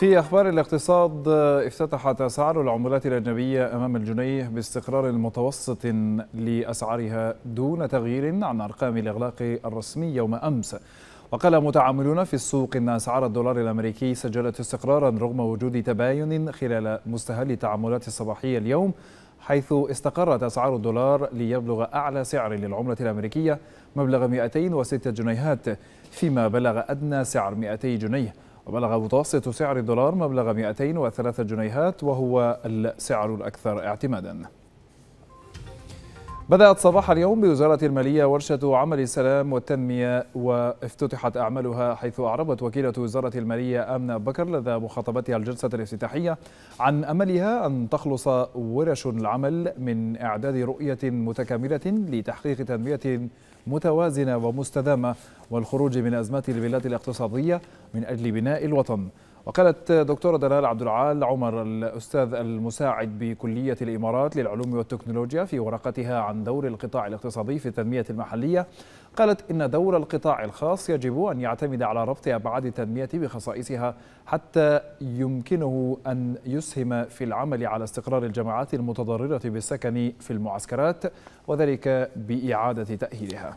في أخبار الاقتصاد افتتحت أسعار العملات الأجنبية أمام الجنيه باستقرار متوسط لأسعارها دون تغيير عن أرقام الإغلاق الرسمي يوم أمس وقال متعاملون في السوق أن أسعار الدولار الأمريكي سجلت استقرارا رغم وجود تباين خلال مستهل التعاملات الصباحية اليوم حيث استقرت أسعار الدولار ليبلغ أعلى سعر للعملة الأمريكية مبلغ 206 جنيهات فيما بلغ أدنى سعر 200 جنيه وبلغ متوسط سعر الدولار مبلغ 203 جنيهات وهو السعر الأكثر اعتمادا بدأت صباح اليوم بوزارة المالية ورشة عمل السلام والتنمية وافتتحت أعمالها حيث أعربت وكيلة وزارة المالية آمنة بكر لدى مخاطبتها الجلسة الافتتاحية عن أملها أن تخلص ورش العمل من إعداد رؤية متكاملة لتحقيق تنمية متوازنة ومستدامة والخروج من أزمات البلاد الاقتصادية من أجل بناء الوطن وقالت دكتورة دلال عبد العال عمر الأستاذ المساعد بكلية الإمارات للعلوم والتكنولوجيا في ورقتها عن دور القطاع الاقتصادي في التنمية المحلية قالت إن دور القطاع الخاص يجب أن يعتمد على ربط أبعاد التنمية بخصائصها حتى يمكنه أن يسهم في العمل على استقرار الجماعات المتضررة بالسكن في المعسكرات وذلك بإعادة تأهيلها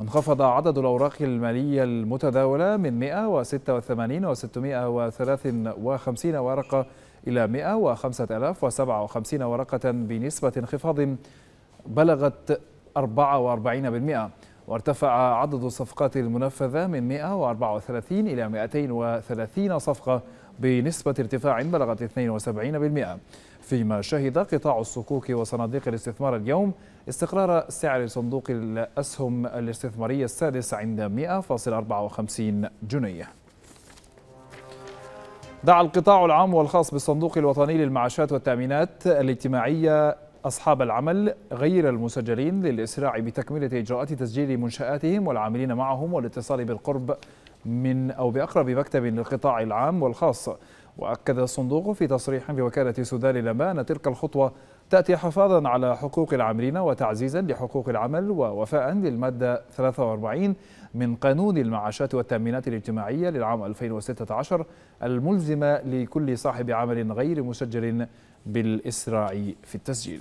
انخفض عدد الأوراق المالية المتداولة من 186 و 653 ورقة إلى 105057 ورقة بنسبة انخفاض بلغت 44% وارتفع عدد الصفقات المنفذة من 134 إلى 230 صفقة بنسبة ارتفاع بلغت 72% فيما شهد قطاع الصكوك وصناديق الاستثمار اليوم استقرار سعر صندوق الأسهم الاستثمارية السادس عند 100.54 جنيه دعا القطاع العام والخاص بالصندوق الوطني للمعاشات والتأمينات الاجتماعية أصحاب العمل غير المسجلين للإسراع بتكملة إجراءات تسجيل منشآتهم والعاملين معهم والاتصال بالقرب من أو بأقرب مكتب للقطاع العام والخاص وأكد الصندوق في تصريح بوكالة سودان الأمان تلك الخطوة تأتي حفاظا على حقوق العاملين وتعزيزا لحقوق العمل ووفاء للمادة 43 من قانون المعاشات والتأمينات الاجتماعية للعام 2016 الملزمة لكل صاحب عمل غير مسجل بالإسراع في التسجيل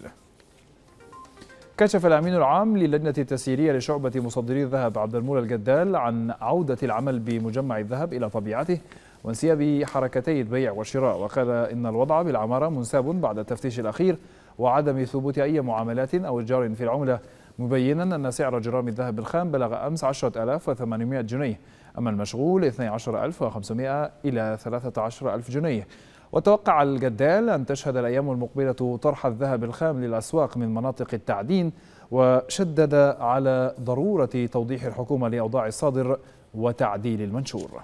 كشف الأمين العام للجنة التسييرية لشعبة مصدري الذهب عبد المولى الجدال عن عودة العمل بمجمع الذهب إلى طبيعته وانسياب حركتي البيع والشراء وقال إن الوضع بالعمارة منساب بعد التفتيش الأخير وعدم ثبوت أي معاملات أو إجار في العملة مبينا أن سعر جرام الذهب الخام بلغ أمس 10800 جنيه أما المشغول 12500 إلى 13000 جنيه وتوقع الجدال أن تشهد الأيام المقبلة طرح الذهب الخام للأسواق من مناطق التعدين وشدد على ضرورة توضيح الحكومة لأوضاع الصادر وتعديل المنشور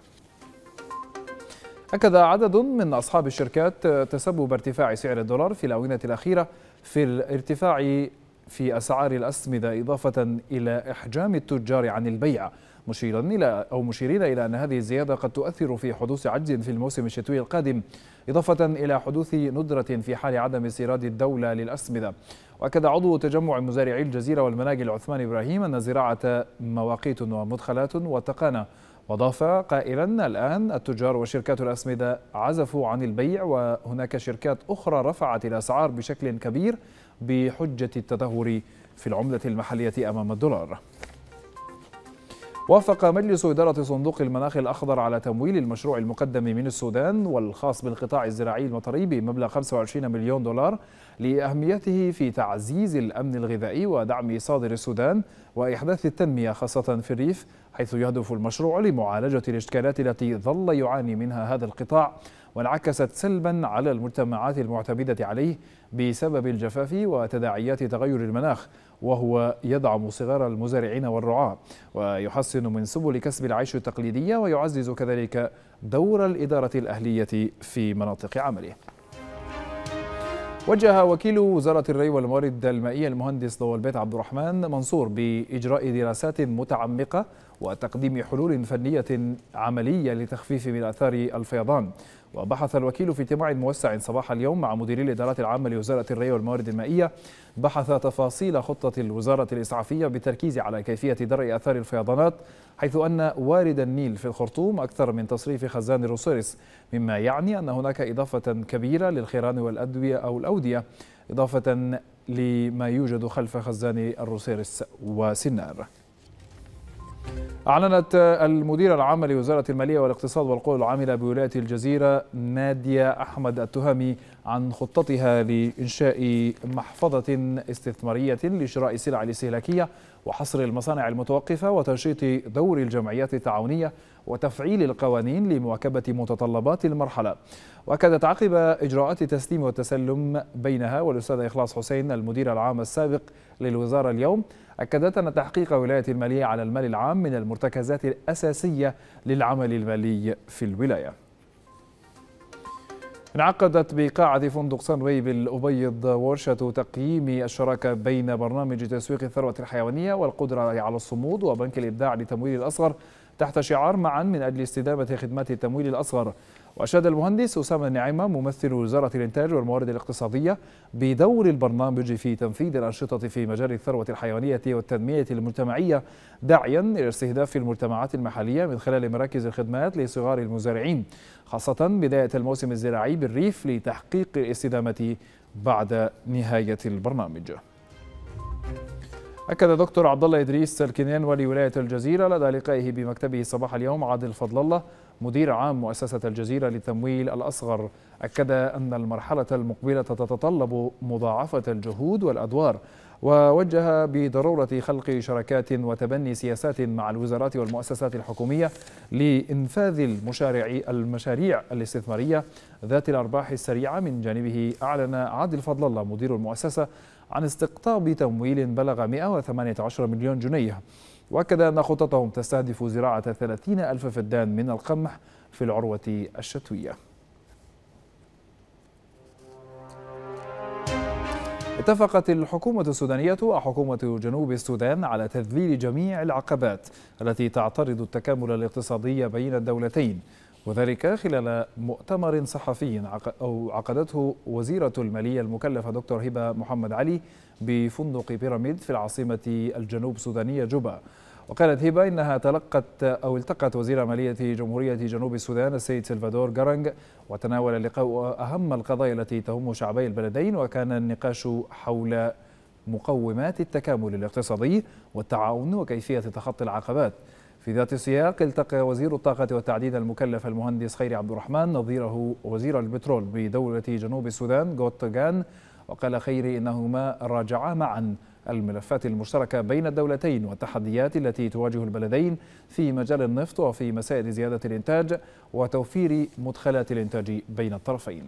أكد عدد من أصحاب الشركات تسبب ارتفاع سعر الدولار في الآونة الأخيرة في الارتفاع في أسعار الأسمدة إضافة إلى إحجام التجار عن البيع مشيرا إلى أو مشيرين إلى أن هذه الزيادة قد تؤثر في حدوث عجز في الموسم الشتوي القادم إضافة إلى حدوث ندرة في حال عدم استيراد الدولة للأسمدة وأكد عضو تجمع مزارعي الجزيرة والمناجل عثمان إبراهيم أن زراعة مواقيت ومدخلات وتقانة وأضاف قائلا الآن التجار وشركات الأسمدة عزفوا عن البيع وهناك شركات أخرى رفعت الأسعار بشكل كبير بحجة التدهور في العملة المحلية أمام الدولار وافق مجلس إدارة صندوق المناخ الأخضر على تمويل المشروع المقدم من السودان والخاص بالقطاع الزراعي المطري بمبلغ 25 مليون دولار لأهميته في تعزيز الأمن الغذائي ودعم صادر السودان وإحداث التنمية خاصة في الريف حيث يهدف المشروع لمعالجة الإشكالات التي ظل يعاني منها هذا القطاع وانعكست سلبا على المجتمعات المعتمدة عليه بسبب الجفاف وتداعيات تغير المناخ وهو يدعم صغار المزارعين والرعاة ويحسن من سبل كسب العيش التقليدية ويعزز كذلك دور الإدارة الأهلية في مناطق عمله وجه وكيل وزارة الري والموارد المائية المهندس ضوالبيت عبد الرحمن منصور بإجراء دراسات متعمقة وتقديم حلول فنية عملية لتخفيف من آثار الفيضان وبحث الوكيل في اجتماع موسع صباح اليوم مع مديري الإدارات العامة لوزارة الري والموارد المائية بحث تفاصيل خطة الوزارة الإسعافية بالتركيز على كيفية درء آثار الفيضانات حيث أن وارد النيل في الخرطوم أكثر من تصريف خزان روسيرس مما يعني أن هناك إضافة كبيرة للخيران والأدوية أو الأودية إضافة لما يوجد خلف خزان الروسيرس وسنار أعلنت المدير العام لوزارة المالية والاقتصاد والقوى العاملة بولاية الجزيرة نادية أحمد التهمي عن خطتها لإنشاء محفظة استثمارية لشراء السلع الاستهلاكية وحصر المصانع المتوقفة وتنشيط دور الجمعيات التعاونية وتفعيل القوانين لمواكبة متطلبات المرحلة وأكدت عقب إجراءات التسليم والتسلم بينها والأستاذ إخلاص حسين المدير العام السابق للوزارة اليوم أكدت أن تحقيق ولاية المالية على المال العام من المرتكزات الأساسية للعمل المالي في الولاية انعقدت بقاعة فندق سنوي بالأبيض ورشة تقييم الشراكة بين برنامج تسويق الثروة الحيوانية والقدرة على الصمود وبنك الإبداع لتمويل الأصغر تحت شعار معا من أجل استدامة خدمات التمويل الأصغر وأشاد المهندس أسامة النعيمة ممثل وزارة الإنتاج والموارد الاقتصادية بدور البرنامج في تنفيذ الأنشطة في مجال الثروة الحيوانية والتنمية المجتمعية داعيا إلى استهداف المجتمعات المحلية من خلال مراكز الخدمات لصغار المزارعين خاصة بداية الموسم الزراعي بالريف لتحقيق الاستدامة بعد نهاية البرنامج أكد دكتور عبد الله إدريس الكنيان ولي ولاية الجزيرة لدى لقائه بمكتبه صباح اليوم عادل فضل الله مدير عام مؤسسة الجزيرة للتمويل الأصغر أكد أن المرحلة المقبلة تتطلب مضاعفة الجهود والأدوار ووجه بضرورة خلق شراكات وتبني سياسات مع الوزارات والمؤسسات الحكومية لإنفاذ المشاريع المشاريع الاستثمارية ذات الأرباح السريعة من جانبه أعلن عادل فضل الله مدير المؤسسة عن استقطاب تمويل بلغ 118 مليون جنيه وأكد أن خططهم تستهدف زراعة 30 ألف فدان من القمح في العروة الشتوية اتفقت الحكومة السودانية وحكومة جنوب السودان على تذليل جميع العقبات التي تعترض التكامل الاقتصادي بين الدولتين وذلك خلال مؤتمر صحفي عقدته وزيرة المالية المكلفة دكتور هبة محمد علي بفندق بيراميد في العاصمة الجنوب سودانية جوبا وقالت هبة إنها تلقت أو التقت وزير مالية جمهورية جنوب السودان السيد سلفادور جارانج وتناول اللقاء أهم القضايا التي تهم شعبي البلدين وكان النقاش حول مقومات التكامل الاقتصادي والتعاون وكيفية تخطي العقبات في ذات السياق التقى وزير الطاقة والتعديل المكلف المهندس خيري عبد الرحمن نظيره وزير البترول بدولة جنوب السودان غوتغان وقال خيري إنهما راجعا معا الملفات المشتركة بين الدولتين والتحديات التي تواجه البلدين في مجال النفط وفي مسائل زيادة الإنتاج وتوفير مدخلات الإنتاج بين الطرفين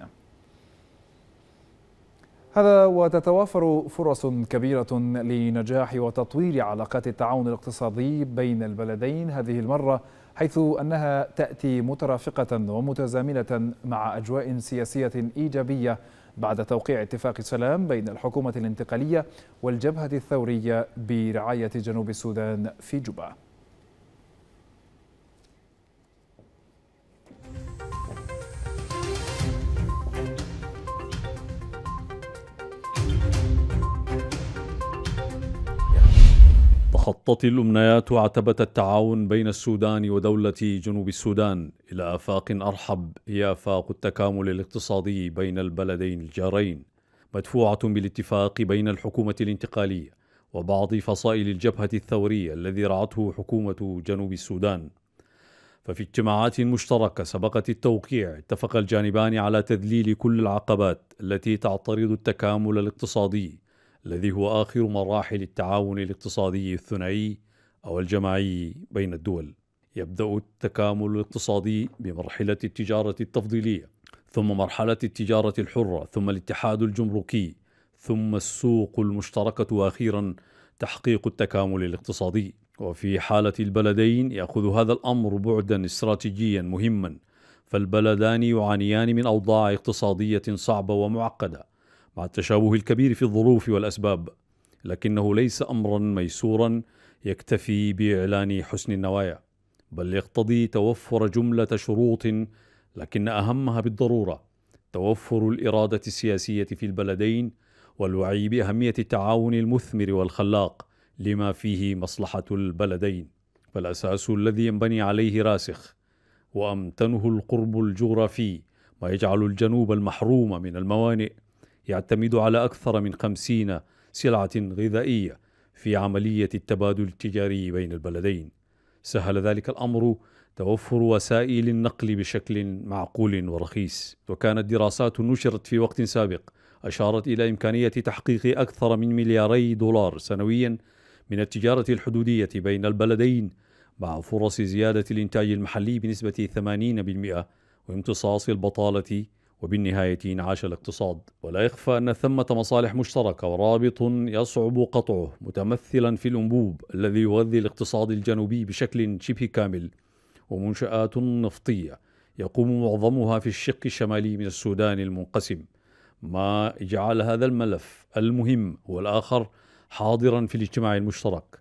هذا وتتوافر فرص كبيرة لنجاح وتطوير علاقات التعاون الاقتصادي بين البلدين هذه المرة حيث أنها تأتي مترافقة ومتزامنة مع أجواء سياسية إيجابية بعد توقيع اتفاق سلام بين الحكومة الانتقالية والجبهة الثورية برعاية جنوب السودان في جوبا خطت الأمنيات عتبة التعاون بين السودان ودولة جنوب السودان إلى آفاق أرحب هي آفاق التكامل الاقتصادي بين البلدين الجارين مدفوعة بالاتفاق بين الحكومة الانتقالية وبعض فصائل الجبهة الثورية الذي رعته حكومة جنوب السودان ففي اجتماعات مشتركة سبقت التوقيع اتفق الجانبان على تذليل كل العقبات التي تعترض التكامل الاقتصادي الذي هو آخر مراحل التعاون الاقتصادي الثنائي أو الجماعي بين الدول يبدأ التكامل الاقتصادي بمرحلة التجارة التفضيلية ثم مرحلة التجارة الحرة ثم الاتحاد الجمركي ثم السوق المشتركة وأخيرا تحقيق التكامل الاقتصادي وفي حالة البلدين يأخذ هذا الأمر بعدا استراتيجيا مهما فالبلدان يعانيان من أوضاع اقتصادية صعبة ومعقدة مع التشابه الكبير في الظروف والاسباب لكنه ليس امرا ميسورا يكتفي باعلان حسن النوايا بل يقتضي توفر جمله شروط لكن اهمها بالضروره توفر الاراده السياسيه في البلدين والوعي باهميه التعاون المثمر والخلاق لما فيه مصلحه البلدين فالاساس الذي ينبني عليه راسخ وامتنه القرب الجغرافي ما يجعل الجنوب المحروم من الموانئ يعتمد على أكثر من خمسين سلعة غذائية في عملية التبادل التجاري بين البلدين سهل ذلك الأمر توفر وسائل النقل بشكل معقول ورخيص وكانت دراسات نشرت في وقت سابق أشارت إلى إمكانية تحقيق أكثر من ملياري دولار سنويا من التجارة الحدودية بين البلدين مع فرص زيادة الإنتاج المحلي بنسبة 80% وامتصاص البطالة وبالنهاية انعاش الاقتصاد ولا يخفى أن ثمة مصالح مشتركة ورابط يصعب قطعه متمثلا في الأنبوب الذي يغذي الاقتصاد الجنوبي بشكل شبه كامل ومنشآت نفطية يقوم معظمها في الشق الشمالي من السودان المنقسم ما جعل هذا الملف المهم والآخر حاضرا في الاجتماع المشترك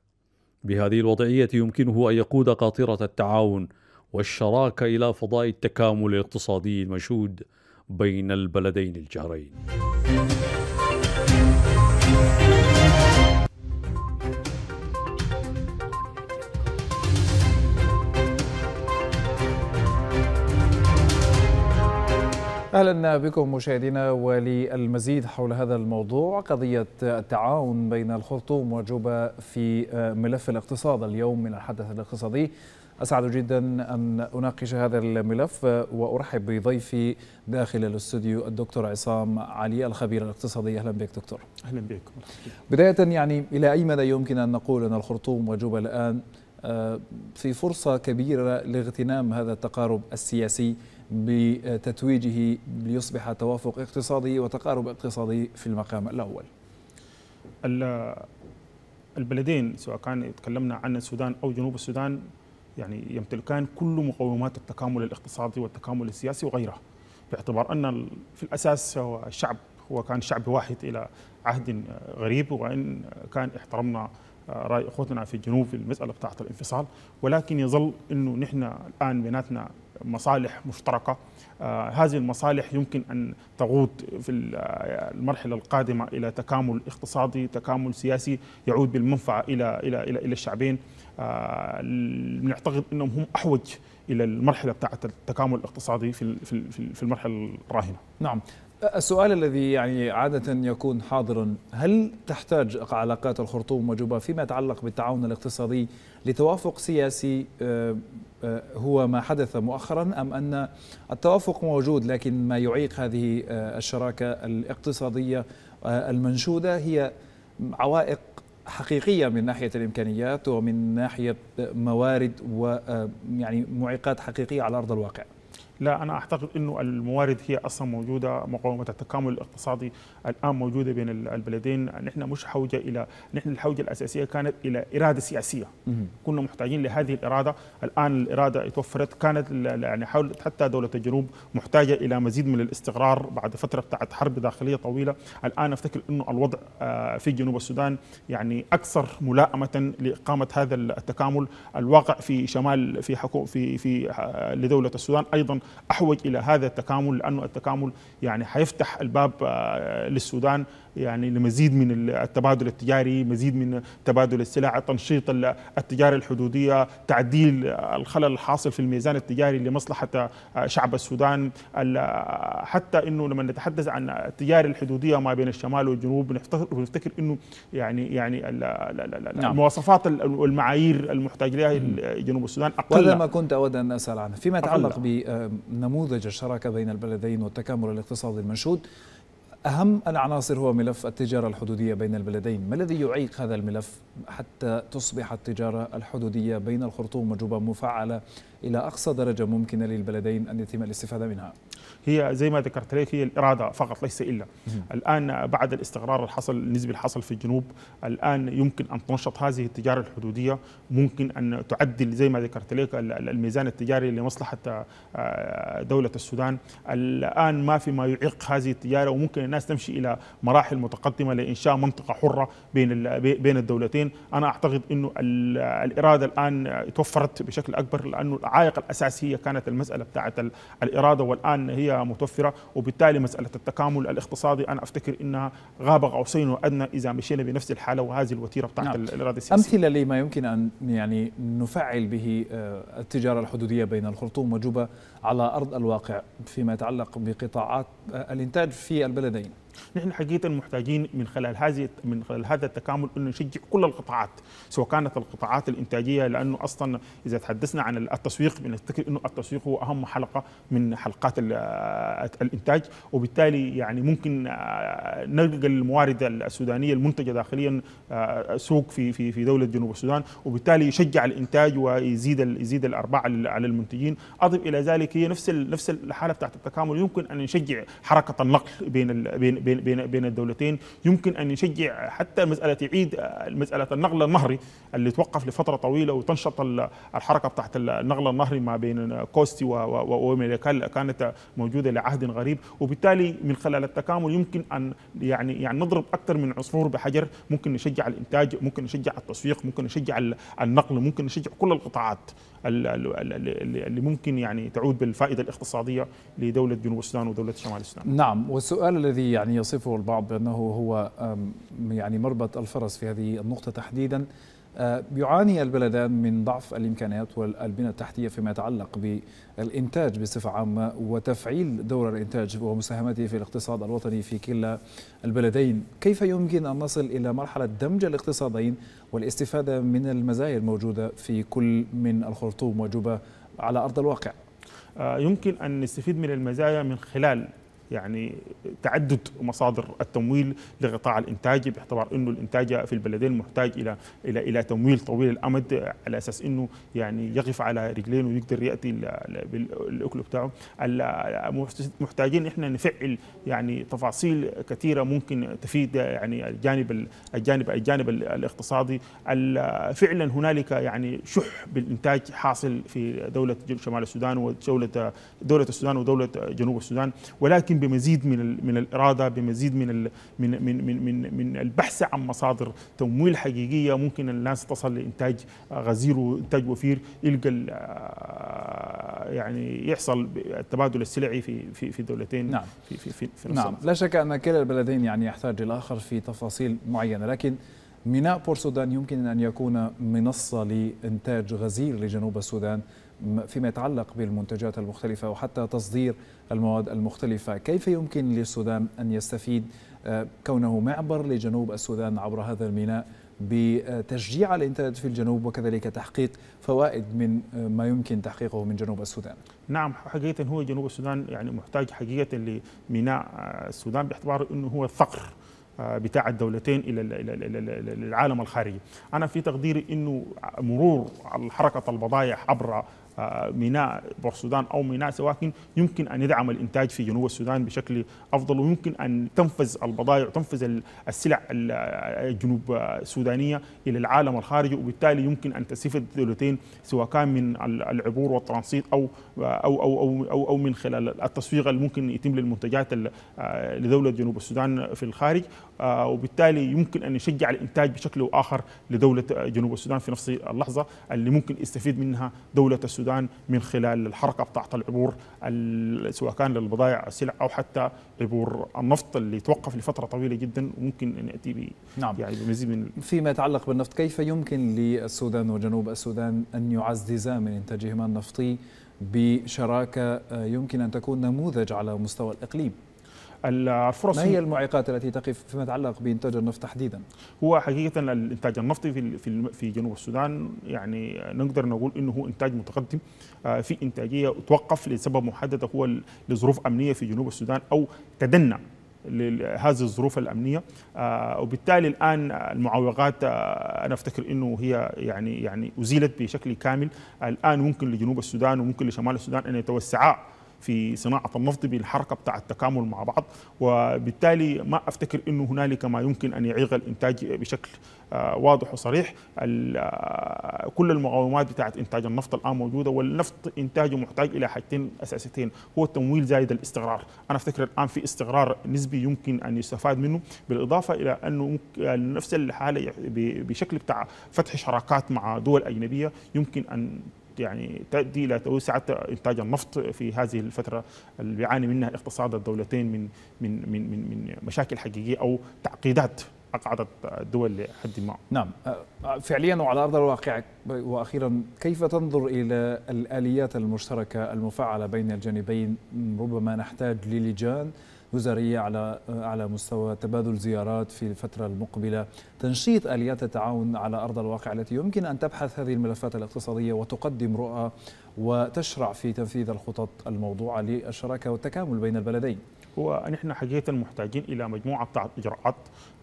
بهذه الوضعية يمكنه أن يقود قاطرة التعاون والشراكة إلى فضاء التكامل الاقتصادي المشهود بين البلدين الجارين اهلا بكم مشاهدينا وللمزيد حول هذا الموضوع قضيه التعاون بين الخرطوم وجوبا في ملف الاقتصاد اليوم من الحدث الاقتصادي أسعد جدا أن أناقش هذا الملف وأرحب بضيفي داخل الاستوديو الدكتور عصام علي الخبير الاقتصادي أهلا بك دكتور أهلا بك بداية يعني إلى أي مدى يمكن أن نقول أن الخرطوم وجوبة الآن آه، في فرصة كبيرة لاغتنام هذا التقارب السياسي بتتويجه ليصبح توافق اقتصادي وتقارب اقتصادي في المقام الأول البلدين سواء كان تكلمنا عن السودان أو جنوب السودان يعني يمتلكان كل مقومات التكامل الاقتصادي والتكامل السياسي وغيرها باعتبار أن في الأساس هو الشعب هو كان شعب واحد إلى عهد غريب وإن كان احترمنا آه، رأي أخوتنا في الجنوب في المسألة بتاعة الانفصال ولكن يظل أنه نحن الآن بيناتنا مصالح مشتركه آه، هذه المصالح يمكن ان تقود في آه، المرحله القادمه الى تكامل اقتصادي تكامل سياسي يعود بالمنفعه الى الى الى, إلى الشعبين آه، نعتقد انهم هم احوج الى المرحله بتاعه التكامل الاقتصادي في في في المرحله الراهنه. نعم. السؤال الذي يعني عادة يكون حاضرا هل تحتاج علاقات الخرطوم وجوبا فيما يتعلق بالتعاون الاقتصادي لتوافق سياسي آه، هو ما حدث مؤخرا أم أن التوافق موجود لكن ما يعيق هذه آه، الشراكة الاقتصادية آه، المنشودة هي عوائق حقيقية من ناحية الإمكانيات ومن ناحية موارد ويعني معيقات حقيقية على أرض الواقع لا أنا أعتقد أنه الموارد هي أصلا موجودة مقاومة التكامل الاقتصادي الآن موجودة بين البلدين نحن مش حوجة إلى نحن الحوجة الأساسية كانت إلى إرادة سياسية كنا محتاجين لهذه الإرادة الآن الإرادة توفرت كانت يعني حول حتى دولة الجنوب محتاجة إلى مزيد من الاستقرار بعد فترة بتاعت حرب داخلية طويلة الآن أفتكر أنه الوضع آه، في جنوب السودان يعني أكثر ملائمة لإقامة هذا التكامل الواقع في شمال في حكومه في في آه، لدولة السودان أيضا احوج الى هذا التكامل لانه التكامل يعني حيفتح الباب آه، للسودان يعني لمزيد من التبادل التجاري، مزيد من تبادل السلع، تنشيط التجاره الحدوديه، تعديل الخلل الحاصل في الميزان التجاري لمصلحه آه، شعب السودان، حتى انه لما نتحدث عن التجاره الحدوديه ما بين الشمال والجنوب بنفتكر انه يعني يعني نعم. المواصفات والمعايير المحتاج لها جنوب السودان اقل هذا ما كنت اود ان اسال عنه، فيما يتعلق ب آه، نموذج الشراكة بين البلدين والتكامل الاقتصادي المنشود أهم العناصر هو ملف التجارة الحدودية بين البلدين ما الذي يعيق هذا الملف حتى تصبح التجارة الحدودية بين الخرطوم وجوبا مفعلة إلى أقصى درجة ممكنة للبلدين أن يتم الاستفادة منها هي زي ما ذكرت لك هي الإرادة فقط ليس إلا الآن بعد الاستقرار الحصل النسبي الحصل في الجنوب الآن يمكن أن تنشط هذه التجارة الحدودية ممكن أن تعدل زي ما ذكرت لك الميزان التجاري لمصلحة آه، دولة السودان الآن ما في ما يعيق هذه التجارة وممكن الناس تمشي إلى مراحل متقدمة لإنشاء منطقة حرة بين بين الدولتين أنا أعتقد أنه الإرادة الآن توفرت بشكل أكبر لأنه العائق الاساسي كانت المساله بتاعت الاراده والان هي متوفره وبالتالي مساله التكامل الاقتصادي انا افتكر انها غاب قوسين وادنى اذا مشينا بنفس الحاله وهذه الوتيره بتاعت نعم. الاراده السياسيه امثله لما يمكن ان يعني نفعل به آه، التجاره الحدوديه بين الخرطوم وجوبه على ارض الواقع فيما يتعلق بقطاعات آه، الانتاج في البلدين نحن حقيقه محتاجين من خلال هذه من خلال هذا التكامل انه نشجع كل القطاعات سواء كانت القطاعات الانتاجيه لانه اصلا اذا تحدثنا عن التسويق بنفتكر انه التسويق هو اهم حلقه من حلقات الانتاج وبالتالي يعني ممكن آه، نلقى الموارد السودانيه المنتجه داخليا آه، سوق في في في دوله جنوب السودان وبالتالي يشجع الانتاج ويزيد يزيد الارباح على المنتجين اضف الى ذلك هي نفس نفس الحاله بتاعت التكامل يمكن ان نشجع حركه النقل بين بين بين بين الدولتين يمكن ان يشجع حتى مساله يعيد مساله النقل النهري اللي توقف لفتره طويله وتنشط الحركه بتاعت النقل النهري ما بين كوستي وميريكال كانت موجوده لعهد غريب وبالتالي من خلال التكامل يمكن ان يعني يعني نضرب اكثر من عصفور بحجر ممكن نشجع الانتاج ممكن نشجع التسويق ممكن نشجع النقل ممكن نشجع كل القطاعات اللي ممكن يعني تعود بالفائده الاقتصاديه لدوله جنوب السودان ودوله شمال السودان. نعم والسؤال الذي يعني يصفه البعض بانه هو يعني مربط الفرس في هذه النقطه تحديدا آه، يعاني البلدان من ضعف الامكانات والبنى التحتيه فيما يتعلق بالانتاج بصفه عامه وتفعيل دور الانتاج ومساهمته في الاقتصاد الوطني في كلا البلدين، كيف يمكن ان نصل الى مرحله دمج الاقتصادين والاستفاده من المزايا الموجوده في كل من الخرطوم وجوبه على ارض الواقع؟ آه، يمكن ان نستفيد من المزايا من خلال يعني تعدد مصادر التمويل لقطاع الانتاج باعتبار انه الانتاج في البلدين محتاج الى الى الى تمويل طويل الامد على اساس انه يعني يقف على رجلين ويقدر ياتي بالاكل بتاعه محتاجين احنا نفعل يعني تفاصيل كثيره ممكن تفيد يعني الجانب الجانب الجانب الاقتصادي فعلا هنالك يعني شح بالانتاج حاصل في دوله شمال السودان ودوله دوله السودان ودوله جنوب السودان ولكن بمزيد من من الاراده بمزيد من من من من من, البحث عن مصادر تمويل حقيقيه ممكن الناس تصل لانتاج آه، غزير وانتاج وفير يلقى آه، يعني يحصل التبادل السلعي في في في دولتين نعم في في في, في نعم لا شك ان كلا البلدين يعني يحتاج الاخر في تفاصيل معينه لكن ميناء بور السودان يمكن ان يكون منصه لانتاج غزير لجنوب السودان فيما يتعلق بالمنتجات المختلفة وحتى تصدير المواد المختلفة كيف يمكن للسودان أن يستفيد آه، كونه معبر لجنوب السودان عبر هذا الميناء بتشجيع الانترنت في الجنوب وكذلك تحقيق فوائد من آه، ما يمكن تحقيقه من جنوب السودان نعم حقيقة هو جنوب السودان يعني محتاج حقيقة لميناء آه، السودان باعتبار أنه هو الثقر بتاع الدولتين الى العالم الخارجي انا في تقديري انه مرور حركه البضائع عبر آه، ميناء السودان او ميناء سواكن يمكن ان يدعم الانتاج في جنوب السودان بشكل افضل ويمكن ان تنفذ البضائع وتنفذ السلع الجنوب السودانيه الى العالم الخارجي وبالتالي يمكن ان تسيف الدولتين سواء كان من العبور والترانسيت او او او او, أو, من خلال التسويق اللي ممكن يتم للمنتجات آه، لدوله جنوب السودان في الخارج آه، وبالتالي يمكن ان يشجع الانتاج بشكل اخر لدوله جنوب السودان في نفس اللحظه اللي ممكن يستفيد منها دوله السودان السودان من خلال الحركه بتاعت العبور سواء كان للبضائع السلع او حتى عبور النفط اللي توقف لفتره طويله جدا وممكن يأتي ب نعم. يعني بمزيد من فيما يتعلق بالنفط كيف يمكن للسودان وجنوب السودان ان يعززا من انتاجهما النفطي بشراكه آه، يمكن ان تكون نموذج على مستوى الاقليم؟ الفرص ما هي المعيقات التي تقف فيما يتعلق بإنتاج النفط تحديدا؟ هو حقيقة الإنتاج النفطي في في جنوب السودان يعني نقدر نقول إنه هو إنتاج متقدم آه، في إنتاجية توقف لسبب محدد هو لظروف أمنية في جنوب السودان أو تدنى لهذه الظروف الامنيه آه، وبالتالي الان المعوقات آه، انا افتكر انه هي يعني يعني ازيلت بشكل كامل الان ممكن لجنوب السودان وممكن لشمال السودان ان يتوسعا في صناعه النفط بالحركه بتاع التكامل مع بعض وبالتالي ما افتكر انه هنالك ما يمكن ان يعيق الانتاج بشكل آه، واضح وصريح آه، كل المقاومات بتاعه انتاج النفط الان موجوده والنفط انتاجه محتاج الى حاجتين اساسيتين هو التمويل زائد الاستقرار انا افتكر الان في استقرار نسبي يمكن ان يستفاد منه بالاضافه الى انه آه، نفس الحاله بشكل بتاع فتح شراكات مع دول اجنبيه يمكن ان يعني تؤدي الى توسعه انتاج النفط في هذه الفتره اللي بيعاني منها اقتصاد الدولتين من من من من, من مشاكل حقيقيه او تعقيدات اقعدت الدول لحد ما. نعم أه، أه، فعليا وعلى ارض الواقع واخيرا كيف تنظر الى الاليات المشتركه المفعله بين الجانبين ربما نحتاج للجان وزارية على على مستوى تبادل زيارات في الفترة المقبلة تنشيط آليات التعاون على أرض الواقع التي يمكن أن تبحث هذه الملفات الاقتصادية وتقدم رؤى وتشرع في تنفيذ الخطط الموضوعة للشراكة والتكامل بين البلدين هو نحن حقيقة محتاجين إلى مجموعة إجراءات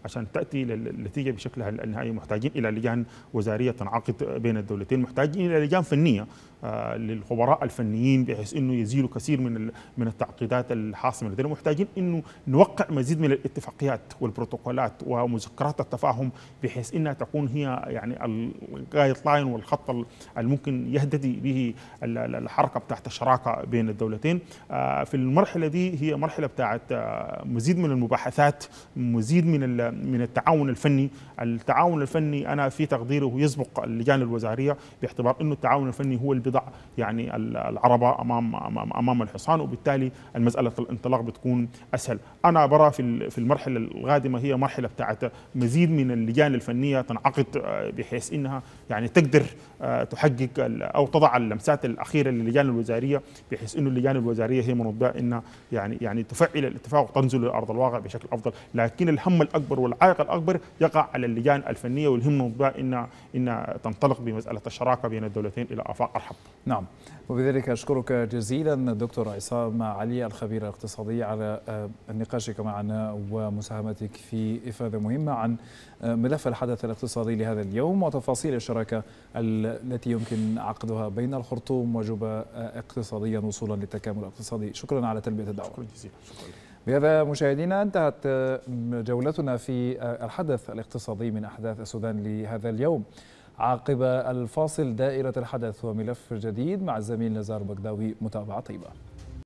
عشان تاتي للنتيجه بشكلها النهائي محتاجين الى لجان وزاريه تنعقد بين الدولتين محتاجين الى لجان فنيه آه، للخبراء الفنيين بحيث انه يزيلوا كثير من من التعقيدات الحاصمه لدينا محتاجين انه نوقع مزيد من الاتفاقيات والبروتوكولات ومذكرات التفاهم بحيث انها تكون هي يعني الجايد لاين والخط الممكن يهتدي به الحركه بتاعت الشراكه بين الدولتين آه، في المرحله دي هي مرحله بتاعت آه، مزيد من المباحثات مزيد من من التعاون الفني التعاون الفني أنا في تقديره يسبق اللجان الوزارية باعتبار أنه التعاون الفني هو البضع يعني العربة أمام, أمام, أمام الحصان وبالتالي المسألة الانطلاق بتكون أسهل أنا برى في المرحلة القادمة هي مرحلة بتاعت مزيد من اللجان الفنية تنعقد آه، بحيث أنها يعني تقدر آه، تحقق أو تضع اللمسات الأخيرة للجان الوزارية بحيث أنه اللجان الوزارية هي منضة أنها يعني يعني تفعل الاتفاق وتنزل لأرض الواقع بشكل أفضل لكن الهم الأكبر والعائق الاكبر يقع على اللجان الفنيه والهمه بان ان تنطلق بمساله الشراكه بين الدولتين الى افاق ارحب. نعم وبذلك اشكرك جزيلا دكتور عصام علي الخبير الاقتصادي على آه، نقاشك معنا ومساهمتك في افاده مهمه عن آه، ملف الحدث الاقتصادي لهذا اليوم وتفاصيل الشراكه التي يمكن عقدها بين الخرطوم وجوبا آه، اقتصاديا وصولا للتكامل الاقتصادي شكرا على تلبيه الدعوه شكرا جزيلا شكرا. بهذا مشاهدينا انتهت آه، جولتنا في آه، الحدث الاقتصادي من أحداث السودان لهذا اليوم عقب الفاصل دائرة الحدث وملف جديد مع الزميل نزار بغداوي متابعة طيبة